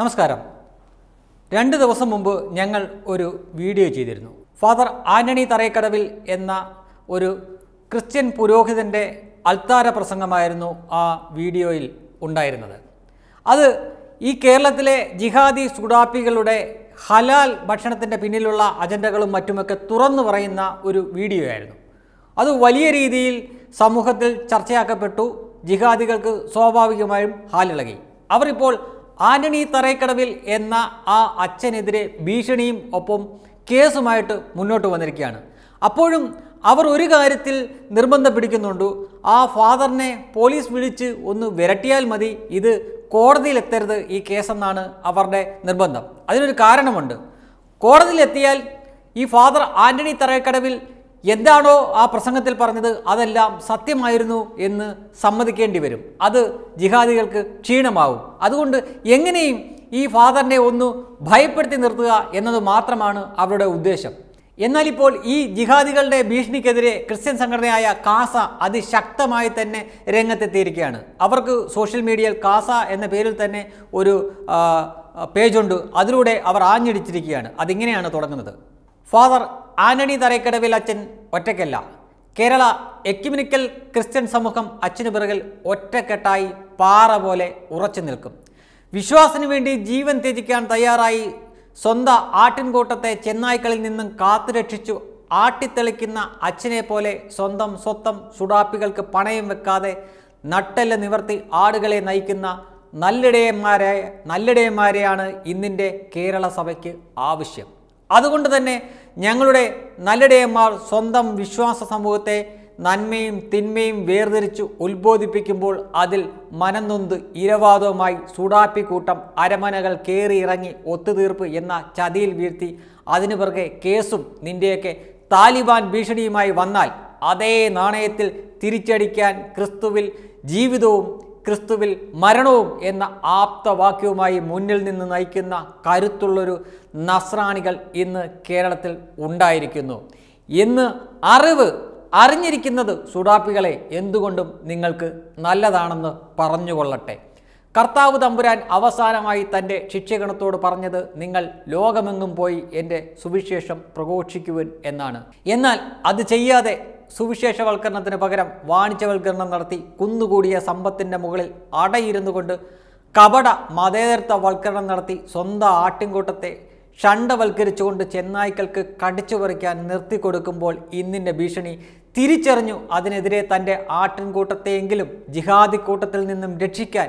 നമസ്കാരം രണ്ട് ദിവസം മുമ്പ് ഞങ്ങൾ ഒരു വീഡിയോ ചെയ്തിരുന്നു ഫാദർ ആന്റണി തറയക്കടവിൽ എന്ന ഒരു ക്രിസ്ത്യൻ പുരോഹിതൻ്റെ അൽത്താര പ്രസംഗമായിരുന്നു ആ വീഡിയോയിൽ ഉണ്ടായിരുന്നത് അത് ഈ കേരളത്തിലെ ജിഹാദി സുഡാപ്പികളുടെ ഹലാൽ ഭക്ഷണത്തിൻ്റെ പിന്നിലുള്ള അജണ്ടകളും മറ്റുമൊക്കെ തുറന്നു പറയുന്ന ഒരു വീഡിയോ ആയിരുന്നു അത് വലിയ രീതിയിൽ സമൂഹത്തിൽ ചർച്ചയാക്കപ്പെട്ടു ജിഹാദികൾക്ക് സ്വാഭാവികമായും ഹാലിളകി അവരിപ്പോൾ ആന്റണി തറയ്ക്കടവിൽ എന്ന ആ അച്ഛനെതിരെ ഭീഷണിയും ഒപ്പം കേസുമായിട്ട് മുന്നോട്ട് വന്നിരിക്കുകയാണ് അപ്പോഴും അവർ ഒരു കാര്യത്തിൽ നിർബന്ധം പിടിക്കുന്നുണ്ട് ആ ഫാദറിനെ പോലീസ് വിളിച്ച് ഒന്ന് വിരട്ടിയാൽ മതി ഇത് കോടതിയിലെത്തരുത് ഈ കേസെന്നാണ് അവരുടെ നിർബന്ധം അതിനൊരു കാരണമുണ്ട് കോടതിയിലെത്തിയാൽ ഈ ഫാദർ ആന്റണി തറയക്കടവിൽ എന്താണോ ആ പ്രസംഗത്തിൽ പറഞ്ഞത് അതെല്ലാം സത്യമായിരുന്നു എന്ന് സമ്മതിക്കേണ്ടി വരും അത് ജിഹാദികൾക്ക് ക്ഷീണമാവും അതുകൊണ്ട് എങ്ങനെയും ഈ ഫാദറിനെ ഒന്ന് ഭയപ്പെടുത്തി നിർത്തുക എന്നത് മാത്രമാണ് അവരുടെ ഉദ്ദേശം എന്നാൽ ഇപ്പോൾ ഈ ജിഹാദികളുടെ ഭീഷണിക്കെതിരെ ക്രിസ്ത്യൻ സംഘടനയായ കാസ അതിശക്തമായി തന്നെ രംഗത്തെത്തിയിരിക്കുകയാണ് അവർക്ക് സോഷ്യൽ മീഡിയയിൽ കാസ എന്ന പേരിൽ തന്നെ ഒരു പേജുണ്ട് അതിലൂടെ അവർ ആഞ്ഞടിച്ചിരിക്കുകയാണ് അതിങ്ങനെയാണ് തുടങ്ങുന്നത് ഫാദർ ആനണി തറയ്ക്കടവിൽ അച്ഛൻ ഒറ്റയ്ക്കല്ല കേരള എക്യുമിനിക്കൽ ക്രിസ്ത്യൻ സമൂഹം അച്ഛനു പിറകിൽ ഒറ്റക്കെട്ടായി പാറ പോലെ ഉറച്ചു നിൽക്കും വിശ്വാസിന് വേണ്ടി ജീവൻ ത്യജിക്കാൻ തയ്യാറായി സ്വന്തം ആട്ടിൻകൂട്ടത്തെ ചെന്നായ്ക്കളിൽ നിന്നും കാത്തുരക്ഷിച്ചു ആട്ടിത്തെളിക്കുന്ന അച്ഛനെ പോലെ സ്വന്തം സ്വത്തം സുഡാപ്പികൾക്ക് പണയം വെക്കാതെ നട്ടെല്ല് നിവർത്തി ആടുകളെ നയിക്കുന്ന നല്ലിടയന്മാരെ നല്ലിടയന്മാരെയാണ് ഇന്നിൻ്റെ കേരള സഭയ്ക്ക് ആവശ്യം അതുകൊണ്ട് തന്നെ ഞങ്ങളുടെ നല്ലടയന്മാർ സ്വന്തം വിശ്വാസ സമൂഹത്തെ നന്മയും തിന്മയും വേർതിരിച്ച് ഉത്ബോധിപ്പിക്കുമ്പോൾ അതിൽ മനംനൊന്ത് ഇരവാദവുമായി സുഡാപ്പിക്കൂട്ടം അരമനകൾ കയറിയിറങ്ങി ഒത്തുതീർപ്പ് എന്ന ചതിയിൽ വീഴ്ത്തി അതിനു പിറകെ കേസും നിന്റെയൊക്കെ താലിബാൻ ഭീഷണിയുമായി വന്നാൽ അതേ നാണയത്തിൽ തിരിച്ചടിക്കാൻ ക്രിസ്തുവിൽ ജീവിതവും ക്രിസ്തുവിൽ മരണവും എന്ന ആപ്തവാക്യവുമായി മുന്നിൽ നിന്ന് നയിക്കുന്ന കരുത്തുള്ളൊരു നസ്രാണികൾ ഇന്ന് കേരളത്തിൽ ഉണ്ടായിരിക്കുന്നു ഇന്ന് അറിവ് അറിഞ്ഞിരിക്കുന്നത് സുഡാപ്പികളെ എന്തുകൊണ്ടും നിങ്ങൾക്ക് നല്ലതാണെന്ന് പറഞ്ഞുകൊള്ളട്ടെ കർത്താവ് തമ്പുരാൻ അവസാനമായി തൻ്റെ ശിക്ഷഗണത്തോട് പറഞ്ഞത് നിങ്ങൾ ലോകമെങ്ങും പോയി എൻ്റെ സുവിശേഷം പ്രഘോഷിക്കുവൻ എന്നാണ് എന്നാൽ അത് ചെയ്യാതെ സുവിശേഷവൽക്കരണത്തിന് പകരം വാണിജ്യവൽക്കരണം നടത്തി കുന്നുകൂടിയ സമ്പത്തിൻ്റെ മുകളിൽ അടയിരുന്നു കൊണ്ട് കപട മതേതരത്വവൽക്കരണം നടത്തി സ്വന്തം ആട്ടിൻകൂട്ടത്തെ ഷണ്ടവൽക്കരിച്ചുകൊണ്ട് ചെന്നായ്ക്കൾക്ക് കടിച്ചു പറിക്കാൻ നിർത്തിക്കൊടുക്കുമ്പോൾ ഇന്നിൻ്റെ ഭീഷണി തിരിച്ചറിഞ്ഞു അതിനെതിരെ തൻ്റെ ആട്ടിൻകൂട്ടത്തെയെങ്കിലും ജിഹാദി കൂട്ടത്തിൽ നിന്നും രക്ഷിക്കാൻ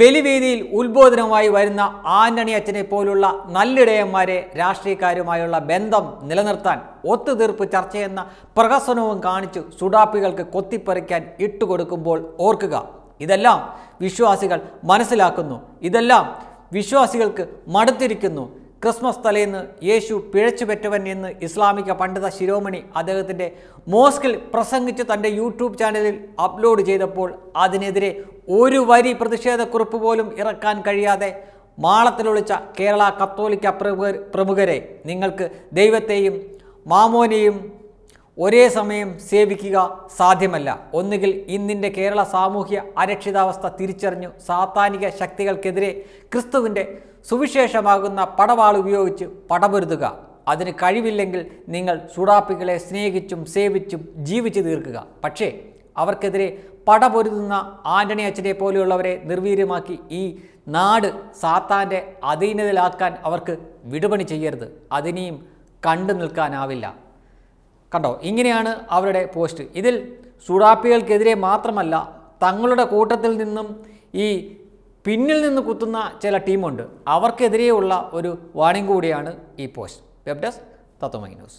ബലിവേദിയിൽ ഉത്ബോധനമായി വരുന്ന ആന്റണി അച്ഛനെ പോലുള്ള നല്ലിടയന്മാരെ രാഷ്ട്രീയക്കാരുമായുള്ള ബന്ധം നിലനിർത്താൻ ഒത്തുതീർപ്പ് ചർച്ചയെന്ന പ്രഹസനവും കാണിച്ചു സുഡാപ്പികൾക്ക് കൊത്തിപ്പറിക്കാൻ ഇട്ടുകൊടുക്കുമ്പോൾ ഓർക്കുക ഇതെല്ലാം വിശ്വാസികൾ മനസ്സിലാക്കുന്നു ഇതെല്ലാം വിശ്വാസികൾക്ക് മടുത്തിരിക്കുന്നു ക്രിസ്മസ് തലേന്ന് യേശു പിഴച്ചുപെറ്റവൻ എന്ന് ഇസ്ലാമിക പണ്ഡിത ശിരോമണി അദ്ദേഹത്തിൻ്റെ മോസ്കിൽ പ്രസംഗിച്ച് തൻ്റെ യൂട്യൂബ് ചാനലിൽ അപ്ലോഡ് ചെയ്തപ്പോൾ അതിനെതിരെ ഒരു വരി പ്രതിഷേധക്കുറിപ്പ് പോലും ഇറക്കാൻ കഴിയാതെ മാളത്തിലൊളിച്ച കേരള കത്തോലിക്ക പ്രമുഖരെ നിങ്ങൾക്ക് ദൈവത്തെയും മാമോനെയും ഒരേ സമയം സേവിക്കുക സാധ്യമല്ല ഒന്നുകിൽ ഇന്നിൻ്റെ കേരള സാമൂഹ്യ അരക്ഷിതാവസ്ഥ തിരിച്ചറിഞ്ഞു സാത്താനിക ശക്തികൾക്കെതിരെ ക്രിസ്തുവിൻ്റെ സുവിശേഷമാകുന്ന പടവാൾ ഉപയോഗിച്ച് പടപൊരുതുക അതിന് കഴിവില്ലെങ്കിൽ നിങ്ങൾ സുഡാപ്പികളെ സ്നേഹിച്ചും സേവിച്ചും ജീവിച്ചു തീർക്കുക പക്ഷേ അവർക്കെതിരെ പടപൊരുതുന്ന ആന്റണി അച്ഛനെ പോലെയുള്ളവരെ നിർവീര്യമാക്കി ഈ നാട് സാത്താൻ്റെ അധീനതയിലാക്കാൻ അവർക്ക് വിടുപണി ചെയ്യരുത് അതിനെയും കണ്ടു നിൽക്കാനാവില്ല കണ്ടോ ഇങ്ങനെയാണ് അവരുടെ പോസ്റ്റ് ഇതിൽ സുഡാപ്പികൾക്കെതിരെ മാത്രമല്ല തങ്ങളുടെ കൂട്ടത്തിൽ നിന്നും ഈ പിന്നിൽ നിന്ന് കുത്തുന്ന ചില ടീമുണ്ട് അവർക്കെതിരെയുള്ള ഒരു വാണിംഗ് കൂടിയാണ് ഈ post web desk Tatwamayi news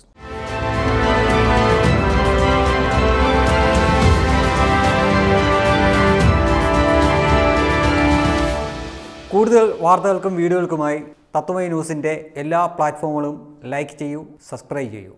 കൂടുതൽ വാർത്തകൾക്കും വീഡിയോകൾക്കുമായി തത്വമൈ ന്യൂസിൻ്റെ എല്ലാ പ്ലാറ്റ്ഫോമുകളും ലൈക്ക് ചെയ്യൂ സബ്സ്ക്രൈബ് ചെയ്യൂ